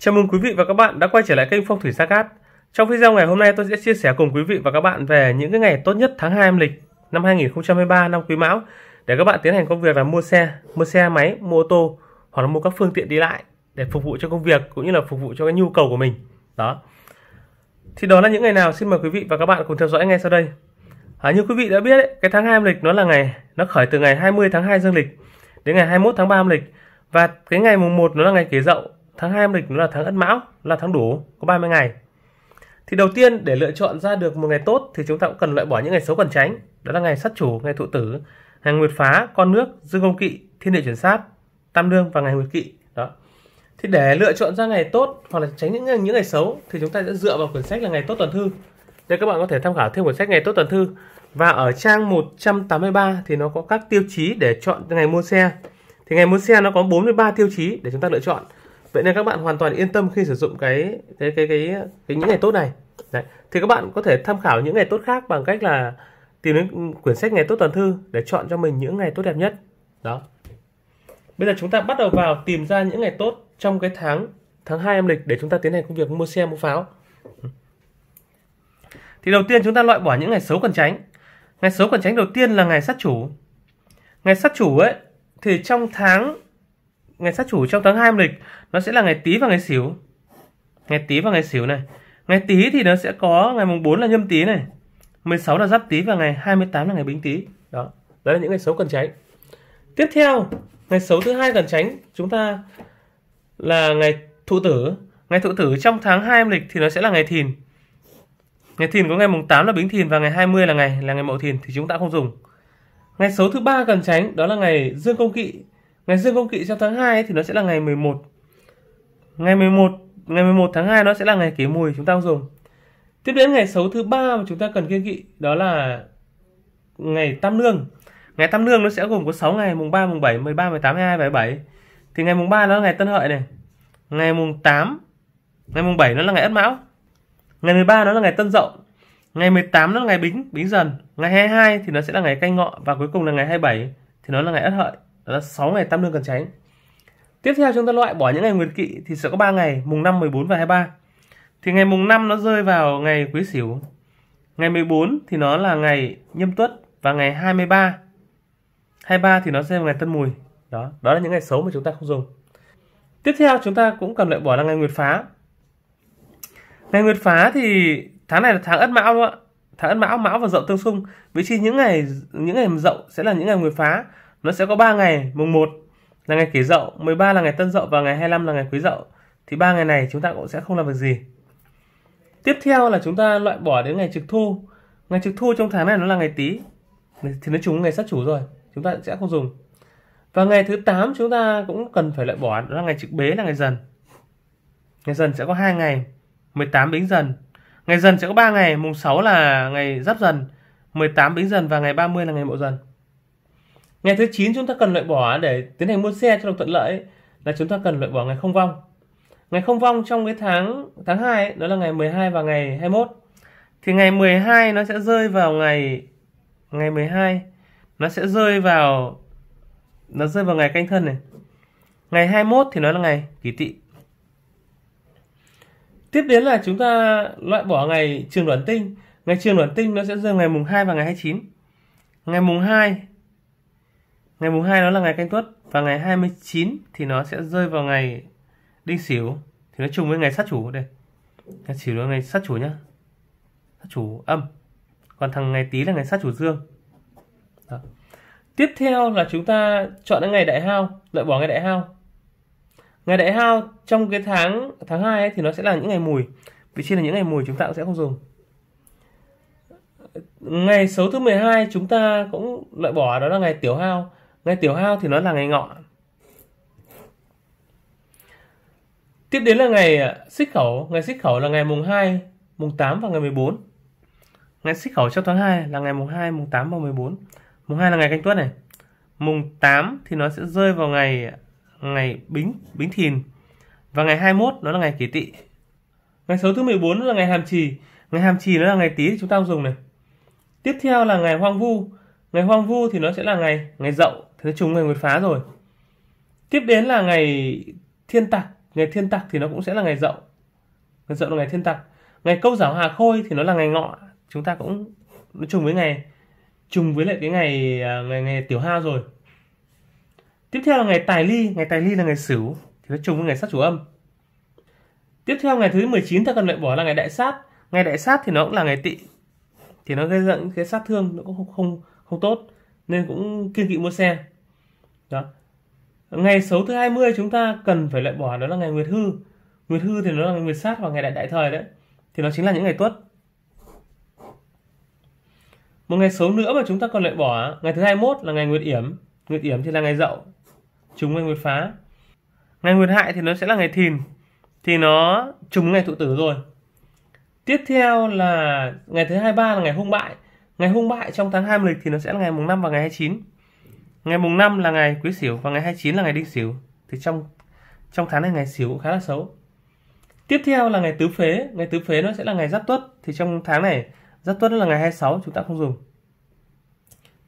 Chào mừng quý vị và các bạn đã quay trở lại kênh Phong thủy Sa Cát. Trong video ngày hôm nay tôi sẽ chia sẻ cùng quý vị và các bạn về những cái ngày tốt nhất tháng 2 âm lịch năm 2023 năm Quý Mão để các bạn tiến hành công việc là mua xe, mua xe máy, mua ô tô hoặc là mua các phương tiện đi lại để phục vụ cho công việc cũng như là phục vụ cho cái nhu cầu của mình. Đó. Thì đó là những ngày nào xin mời quý vị và các bạn cùng theo dõi ngay sau đây. À, như quý vị đã biết ấy, cái tháng 2 âm lịch nó là ngày nó khởi từ ngày 20 tháng 2 dương lịch đến ngày 21 tháng 3 âm lịch và cái ngày mùng 1 nó là ngày kỷ dậu tháng 2 âm lịch nó là tháng Ất Mão là tháng đủ có 30 ngày thì đầu tiên để lựa chọn ra được một ngày tốt thì chúng ta cũng cần loại bỏ những ngày xấu cần tránh đó là ngày sát chủ ngày thụ tử ngày nguyệt phá con nước dương công kỵ thiên địa chuyển sát tam đương và ngày nguyệt kỵ đó thì để lựa chọn ra ngày tốt hoặc là tránh những ngày, những ngày xấu thì chúng ta sẽ dựa vào quyển sách là ngày tốt tuần thư đây các bạn có thể tham khảo thêm quyển sách ngày tốt tuần thư và ở trang 183 thì nó có các tiêu chí để chọn ngày mua xe thì ngày mua xe nó có 43 tiêu chí để chúng ta lựa chọn vậy nên các bạn hoàn toàn yên tâm khi sử dụng cái cái cái cái, cái những ngày tốt này Đấy. thì các bạn có thể tham khảo những ngày tốt khác bằng cách là tìm đến quyển sách ngày tốt toàn thư để chọn cho mình những ngày tốt đẹp nhất đó bây giờ chúng ta bắt đầu vào tìm ra những ngày tốt trong cái tháng tháng 2 âm lịch để chúng ta tiến hành công việc mua xe mua pháo thì đầu tiên chúng ta loại bỏ những ngày xấu cần tránh ngày xấu cần tránh đầu tiên là ngày sát chủ ngày sát chủ ấy thì trong tháng ngày sát chủ trong tháng 2 âm lịch nó sẽ là ngày Tý và ngày xỉu Ngày Tý và ngày xỉu này. Ngày Tý thì nó sẽ có ngày mùng 4 là Nhâm Tý này, 16 là Giáp Tý và ngày 28 là ngày Bính Tý. Đó, đó là những ngày xấu cần tránh. Tiếp theo, ngày xấu thứ hai cần tránh chúng ta là ngày Thụ Tử. Ngày Thụ Tử trong tháng 2 âm lịch thì nó sẽ là ngày Thìn. Ngày Thìn có ngày mùng 8 là Bính Thìn và ngày 20 là ngày là ngày Mậu Thìn thì chúng ta không dùng. Ngày xấu thứ ba cần tránh đó là ngày Dương Công Kỵ Ngày dương công kỵ trong tháng 2 thì nó sẽ là ngày 11. Ngày 11 ngày 11 tháng 2 nó sẽ là ngày kế mùi chúng ta dùng. Tiếp đến ngày xấu thứ ba mà chúng ta cần kiêng kỵ đó là ngày tam lương. Ngày tam lương nó sẽ gồm có 6 ngày mùng 3, mùng 7, 13, 18, 22, 27. Thì ngày mùng 3 nó là ngày Tân Hợi này. Ngày mùng 8, ngày mùng 7 nó là ngày Ất Mão. Ngày 13 nó là ngày Tân Dậu. Ngày 18 nó là ngày Bính, Bính Dần. Ngày 22 thì nó sẽ là ngày Canh Ngọ và cuối cùng là ngày 27 thì nó là ngày Ất Hợi đó là 6 ngày tam lương cần tránh tiếp theo chúng ta loại bỏ những ngày nguyệt kỵ thì sẽ có 3 ngày mùng 5 14 và 23 thì ngày mùng 5 nó rơi vào ngày quý sửu ngày 14 thì nó là ngày nhâm tuất và ngày 23 23 thì nó sẽ là ngày tân mùi đó đó là những ngày xấu mà chúng ta không dùng tiếp theo chúng ta cũng cần loại bỏ là ngày nguyệt phá ngày nguyệt phá thì tháng này là tháng ất mão luôn ạ tháng ất mão mão và dậu tương xung vậy thì những ngày những ngày dậu sẽ là những ngày nguyệt phá nó sẽ có 3 ngày mùng 1 là ngày kỷ dậu 13 là ngày tân dậu và ngày 25 là ngày quý dậu thì ba ngày này chúng ta cũng sẽ không làm việc gì tiếp theo là chúng ta loại bỏ đến ngày trực thu ngày trực thu trong tháng này nó là ngày tý thì nó trùng ngày sát chủ rồi chúng ta sẽ không dùng và ngày thứ 8 chúng ta cũng cần phải loại bỏ đó là ngày trực bế là ngày dần ngày dần sẽ có hai ngày 18 bính dần ngày dần sẽ có 3 ngày mùng 6 là ngày giáp dần 18 bính dần và ngày 30 là ngày mậu dần Ngày thứ 9 chúng ta cần loại bỏ để tiến hành mua xe cho được thuận lợi là chúng ta cần loại bỏ ngày không vong. Ngày không vong trong cái tháng tháng 2 ấy, đó là ngày 12 và ngày 21. Thì ngày 12 nó sẽ rơi vào ngày ngày 12 nó sẽ rơi vào nó rơi vào ngày canh thân này. Ngày 21 thì nó là ngày kỷ tỵ. Tiếp đến là chúng ta loại bỏ ngày trường đoàn tinh. Ngày trường đoàn tinh nó sẽ rơi ngày mùng 2 và ngày 29. Ngày mùng 2 Ngày mùng 2 đó là ngày canh tuất và ngày 29 thì nó sẽ rơi vào ngày đinh sửu thì nó trùng với ngày sát chủ đây. Ngày sửu là ngày sát chủ nhá. Sát chủ âm. Còn thằng ngày tý là ngày sát chủ dương. Đó. Tiếp theo là chúng ta chọn cái ngày đại hao, loại bỏ ngày đại hao. Ngày đại hao trong cái tháng tháng 2 ấy, thì nó sẽ là những ngày mùi. Vì trên là những ngày mùi chúng ta cũng sẽ không dùng. Ngày xấu thứ 12 chúng ta cũng loại bỏ đó là ngày tiểu hao ngày tiểu hao thì nó là ngày ngọ tiếp đến là ngày xích à, khẩu ngày xích khẩu là ngày mùng 2 mùng 8 và ngày 14 ngày xích khẩu trong tháng 2 là ngày mùng 2 mùng 8 và 14 mùng 2 là ngày canh tuất này mùng 8 thì nó sẽ rơi vào ngày ngày bính bính thìn và ngày 21 nó là ngày kỷ tỵ ngày số thứ 14 là ngày hàm trì ngày hàm trì nó là ngày tý chúng ta dùng này tiếp theo là ngày hoang vu ngày hoang vu thì nó sẽ là ngày ngày dậu thế chúng ngày nguyệt phá rồi tiếp đến là ngày thiên tặc ngày thiên tặc thì nó cũng sẽ là ngày dậu ngày dậu là ngày thiên tặc ngày câu giảo hà khôi thì nó là ngày ngọ chúng ta cũng nó trùng với ngày trùng với lại cái ngày à, ngày ngày tiểu hao rồi tiếp theo là ngày tài ly ngày tài ly là ngày sửu thì nó trùng với ngày sát chủ âm tiếp theo ngày thứ 19 ta cần loại bỏ là ngày đại sát ngày đại sát thì nó cũng là ngày tỵ thì nó gây ra những cái sát thương nó cũng không không, không tốt nên cũng kiên kỵ mua xe đó ngày xấu thứ 20 chúng ta cần phải loại bỏ đó là ngày nguyệt hư nguyệt hư thì nó là ngày nguyệt sát và ngày đại đại thời đấy thì nó chính là những ngày tuất một ngày xấu nữa mà chúng ta còn loại bỏ ngày thứ 21 là ngày nguyệt yểm nguyệt yểm thì là ngày dậu trùng ngày nguyệt phá ngày nguyệt hại thì nó sẽ là ngày thìn thì nó trùng ngày thụ tử rồi tiếp theo là ngày thứ 23 là ngày hung bại Ngày hung bại trong tháng 2 âm lịch thì nó sẽ là ngày mùng 5 và ngày 29. Ngày mùng 5 là ngày Quý Sửu và ngày 29 là ngày Đinh Sửu. Thì trong trong tháng này ngày Sửu cũng khá là xấu. Tiếp theo là ngày Tứ Phế, ngày Tứ Phế nó sẽ là ngày Giáp Tuất thì trong tháng này Giáp Tuất là ngày 26 chúng ta không dùng.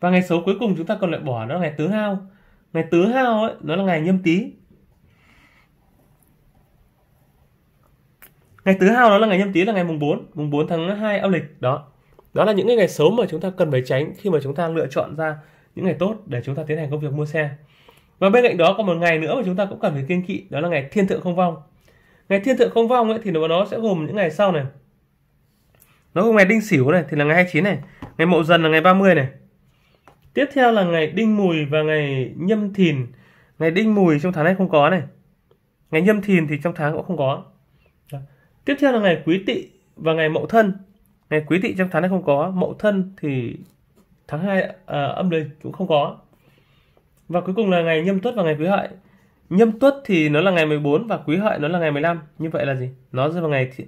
Và ngày xấu cuối cùng chúng ta còn loại bỏ đó là ngày Tứ Hao. Ngày Tứ Hao ấy nó là ngày Nhâm Tý. Ngày Tứ Hao nó là ngày Nhâm Tý là ngày mùng 4, mùng 4 tháng 2 âm lịch đó đó là những cái ngày xấu mà chúng ta cần phải tránh khi mà chúng ta lựa chọn ra những ngày tốt để chúng ta tiến hành công việc mua xe và bên cạnh đó còn một ngày nữa mà chúng ta cũng cần phải kiên kỵ đó là ngày thiên thượng không vong ngày thiên thượng không vong ấy thì nó sẽ gồm những ngày sau này nó gồm ngày đinh sửu này thì là ngày 29 này ngày mậu dần là ngày 30 này tiếp theo là ngày đinh mùi và ngày nhâm thìn ngày đinh mùi trong tháng này không có này ngày nhâm thìn thì trong tháng cũng không có tiếp theo là ngày quý tỵ và ngày mậu thân ngày quý tỵ trong tháng này không có mậu thân thì tháng 2 à, âm lịch cũng không có và cuối cùng là ngày nhâm tuất và ngày quý hợi nhâm tuất thì nó là ngày 14 và quý hợi nó là ngày 15 như vậy là gì nó rơi vào ngày thi,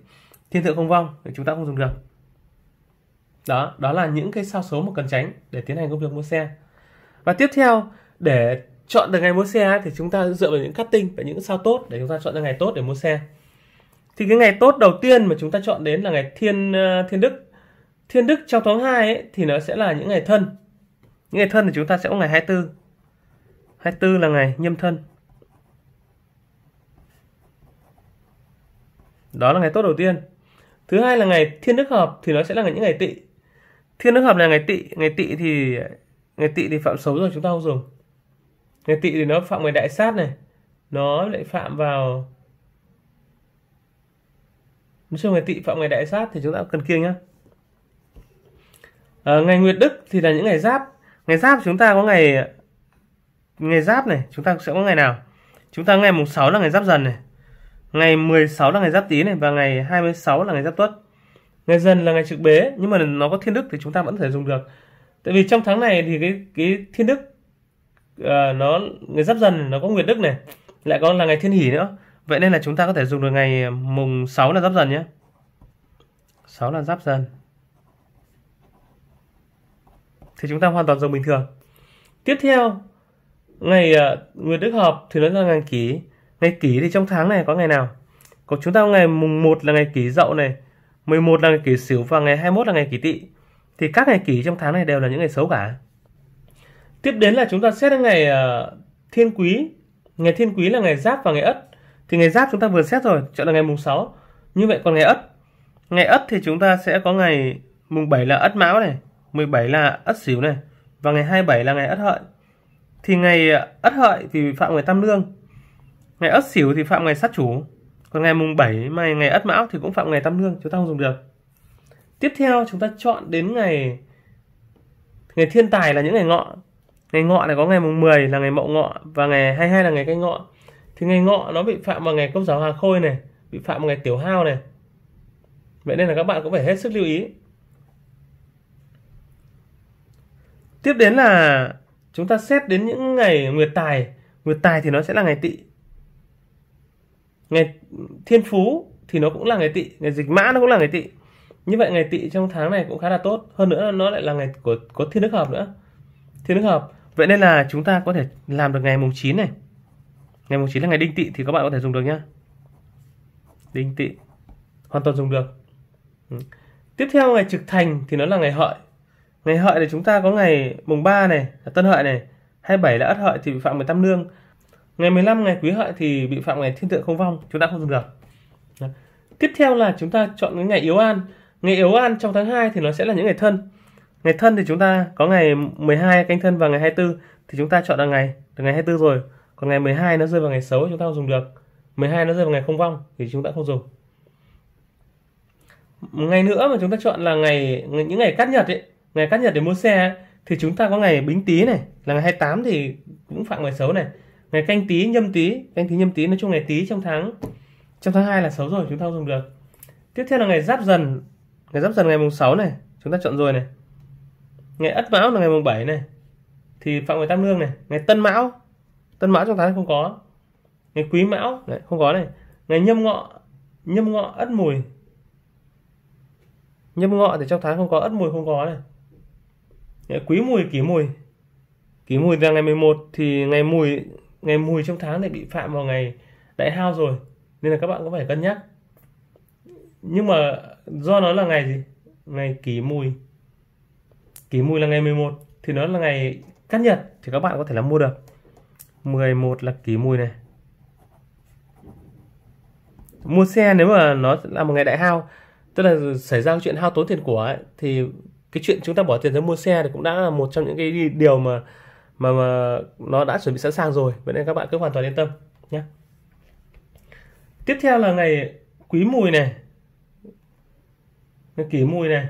thiên thượng không vong thì chúng ta không dùng được đó đó là những cái sao số mà cần tránh để tiến hành công việc mua xe và tiếp theo để chọn được ngày mua xe thì chúng ta dựa vào những tinh và những sao tốt để chúng ta chọn ra ngày tốt để mua xe thì cái ngày tốt đầu tiên mà chúng ta chọn đến là ngày thiên ờ, thiên đức thiên đức trong tháng 2 ấy, thì nó sẽ là những ngày thân những ngày thân thì chúng ta sẽ có ngày 24 24 là ngày nhâm thân đó là ngày tốt đầu tiên thứ hai là ngày thiên đức hợp thì nó sẽ là những ngày tỵ thiên đức hợp là ngày tỵ ngày tỵ thì ngày tỵ thì phạm xấu rồi chúng ta không dùng ngày tỵ thì nó phạm người đại sát này nó lại phạm vào nói chung ngày tỵ phạm ngày đại sát thì chúng ta cần kiêng nhá à, ngày nguyệt đức thì là những ngày giáp ngày giáp chúng ta có ngày ngày giáp này chúng ta sẽ có ngày nào chúng ta ngày mùng 6 là ngày giáp dần này ngày 16 là ngày giáp tý này và ngày 26 là ngày giáp tuất ngày dần là ngày trực bế nhưng mà nó có thiên đức thì chúng ta vẫn thể dùng được tại vì trong tháng này thì cái cái thiên đức uh, nó ngày giáp dần nó có nguyệt đức này lại còn là ngày thiên hỷ nữa Vậy nên là chúng ta có thể dùng được ngày ờ, mùng 6 là giáp dần nhé. 6 là giáp dần. Thì chúng ta hoàn toàn dùng bình thường. Tiếp theo, ngày ờ, Nguyệt Đức Hợp thì nó là ngày kỷ. Ngày kỷ thì trong tháng này có ngày nào? còn chúng ta ngày mùng 1 là ngày kỷ dậu này, 11 là ngày kỷ sửu và ngày 21 là ngày kỷ tỵ. Thì các ngày kỷ trong tháng này đều là những ngày xấu cả. Tiếp đến là chúng ta xét đến ngày ờ, thiên quý. Ngày thiên quý là ngày giáp và ngày ất thì ngày giáp chúng ta vừa xét rồi chọn là ngày mùng 6 như vậy còn ngày ất ngày ất thì chúng ta sẽ có ngày mùng 7 là ất mão này 17 là ất sửu này và ngày 27 là ngày ất hợi thì ngày ất hợi thì phạm ngày tam lương ngày ất sửu thì phạm ngày sát chủ còn ngày mùng 7 mà ngày ất mão thì cũng phạm ngày tam lương chúng ta không dùng được tiếp theo chúng ta chọn đến ngày ngày thiên tài là những ngày ngọ ngày ngọ này có ngày mùng 10 là ngày mậu ngọ và ngày 22 là ngày canh ngọ thì ngày ngọ nó bị phạm vào ngày cốc giáo hà khôi này bị phạm vào ngày tiểu hao này vậy nên là các bạn cũng phải hết sức lưu ý tiếp đến là chúng ta xét đến những ngày nguyệt tài nguyệt tài thì nó sẽ là ngày tỵ ngày thiên phú thì nó cũng là ngày tỵ ngày dịch mã nó cũng là ngày tỵ như vậy ngày tỵ trong tháng này cũng khá là tốt hơn nữa nó lại là ngày của có thiên đức hợp nữa thiên đức hợp vậy nên là chúng ta có thể làm được ngày mùng 9 này ngày mùng 9 là ngày đinh tỵ thì các bạn có thể dùng được nhá đinh tỵ hoàn toàn dùng được ừ. tiếp theo ngày trực thành thì nó là ngày hợi ngày hợi thì chúng ta có ngày mùng 3 này là tân hợi này 27 là ất hợi thì bị phạm 18 lương, ngày 15 ngày quý hợi thì bị phạm ngày thiên tượng không vong chúng ta không dùng được tiếp theo là chúng ta chọn cái ngày yếu an ngày yếu an trong tháng 2 thì nó sẽ là những ngày thân ngày thân thì chúng ta có ngày 12 canh thân và ngày 24 thì chúng ta chọn là ngày từ ngày 24 rồi còn ngày 12 nó rơi vào ngày xấu chúng ta không dùng được 12 nó rơi vào ngày không vong thì chúng ta không dùng ngày nữa mà chúng ta chọn là ngày những ngày cắt nhật ấy ngày cắt nhật để mua xe thì chúng ta có ngày bính tý này là ngày 28 thì cũng phạm ngày xấu này ngày canh tý nhâm tý canh tý nhâm tý nói chung ngày tý trong tháng trong tháng 2 là xấu rồi chúng ta không dùng được tiếp theo là ngày giáp dần ngày giáp dần ngày mùng 6 này chúng ta chọn rồi này ngày ất mão là ngày mùng 7 này thì phạm ngày tam lương này ngày tân mão tân mão trong tháng không có ngày quý mão đấy, không có này ngày nhâm ngọ nhâm ngọ ất mùi nhâm ngọ thì trong tháng không có ất mùi không có này ngày quý mùi kỷ mùi kỷ mùi là ngày 11 thì ngày mùi ngày mùi trong tháng này bị phạm vào ngày đại hao rồi nên là các bạn có phải cân nhắc nhưng mà do nó là ngày gì ngày kỷ mùi kỷ mùi là ngày 11 thì nó là ngày cắt nhật thì các bạn có thể là mua được 11 là kỷ mùi này mua xe nếu mà nó là một ngày đại hao tức là xảy ra chuyện hao tốn tiền của ấy, thì cái chuyện chúng ta bỏ tiền ra mua xe thì cũng đã là một trong những cái điều mà mà, mà nó đã chuẩn bị sẵn sàng rồi vậy nên các bạn cứ hoàn toàn yên tâm nhé tiếp theo là ngày quý mùi này ngày kỷ mùi này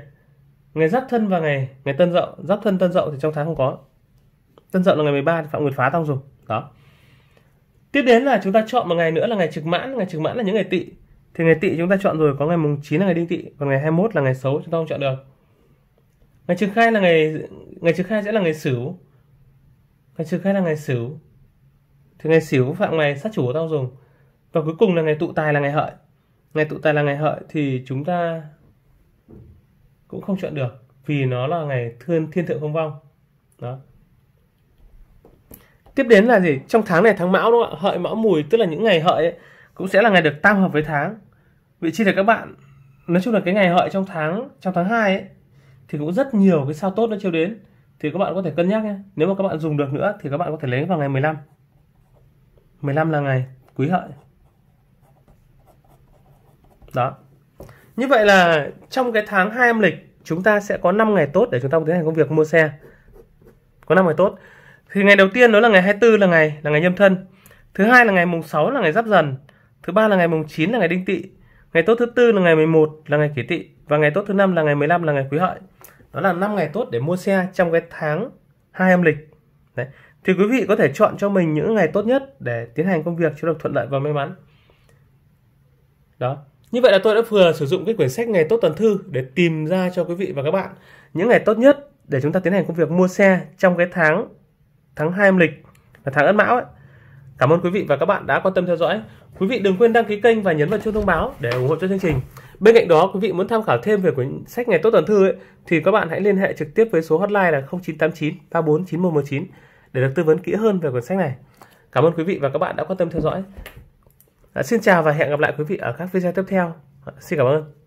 ngày giáp thân và ngày ngày tân dậu giáp thân tân dậu thì trong tháng không có tân dậu là ngày 13 phạm nguyệt phá tông rồi đó tiếp đến là chúng ta chọn một ngày nữa là ngày trực mãn ngày trực mãn là những ngày tỵ thì ngày tỵ chúng ta chọn rồi có ngày mùng 9 là ngày đinh tỵ còn ngày 21 là ngày xấu chúng ta không chọn được ngày trực khai là ngày ngày trực khai sẽ là ngày sửu ngày trực khai là ngày sửu thì ngày sửu phạm ngày sát chủ của tao dùng và cuối cùng là ngày tụ tài là ngày hợi ngày tụ tài là ngày hợi thì chúng ta cũng không chọn được vì nó là ngày thiên thiên thượng không vong đó tiếp đến là gì trong tháng này tháng mão đúng không ạ hợi mão mùi tức là những ngày hợi ấy, cũng sẽ là ngày được tam hợp với tháng vị trí là các bạn nói chung là cái ngày hợi trong tháng trong tháng 2 ấy thì cũng rất nhiều cái sao tốt nó chiếu đến thì các bạn có thể cân nhắc nhé nếu mà các bạn dùng được nữa thì các bạn có thể lấy vào ngày 15 15 là ngày quý hợi đó như vậy là trong cái tháng 2 âm lịch chúng ta sẽ có 5 ngày tốt để chúng ta tiến hành công việc mua xe có 5 ngày tốt thì ngày đầu tiên đó là ngày 24 là ngày là ngày nhâm thân thứ hai là ngày mùng 6 là ngày giáp dần thứ ba là ngày mùng 9 là ngày đinh tỵ ngày tốt thứ tư là ngày 11 là ngày kỷ tỵ và ngày tốt thứ năm là ngày 15 là ngày quý hợi đó là 5 ngày tốt để mua xe trong cái tháng 2 âm lịch Đấy. thì quý vị có thể chọn cho mình những ngày tốt nhất để tiến hành công việc cho được thuận lợi và may mắn đó như vậy là tôi đã vừa sử dụng cái quyển sách ngày tốt tuần thư để tìm ra cho quý vị và các bạn những ngày tốt nhất để chúng ta tiến hành công việc mua xe trong cái tháng tháng 2 âm lịch là tháng Ất Mão ấy. Cảm ơn quý vị và các bạn đã quan tâm theo dõi. Quý vị đừng quên đăng ký kênh và nhấn vào chuông thông báo để ủng hộ cho chương trình. Bên cạnh đó, quý vị muốn tham khảo thêm về quyển sách Ngày tốt tuần thư ấy, thì các bạn hãy liên hệ trực tiếp với số hotline là 0989 34 9119 để được tư vấn kỹ hơn về quyển sách này. Cảm ơn quý vị và các bạn đã quan tâm theo dõi. À, xin chào và hẹn gặp lại quý vị ở các video tiếp theo. À, xin cảm ơn.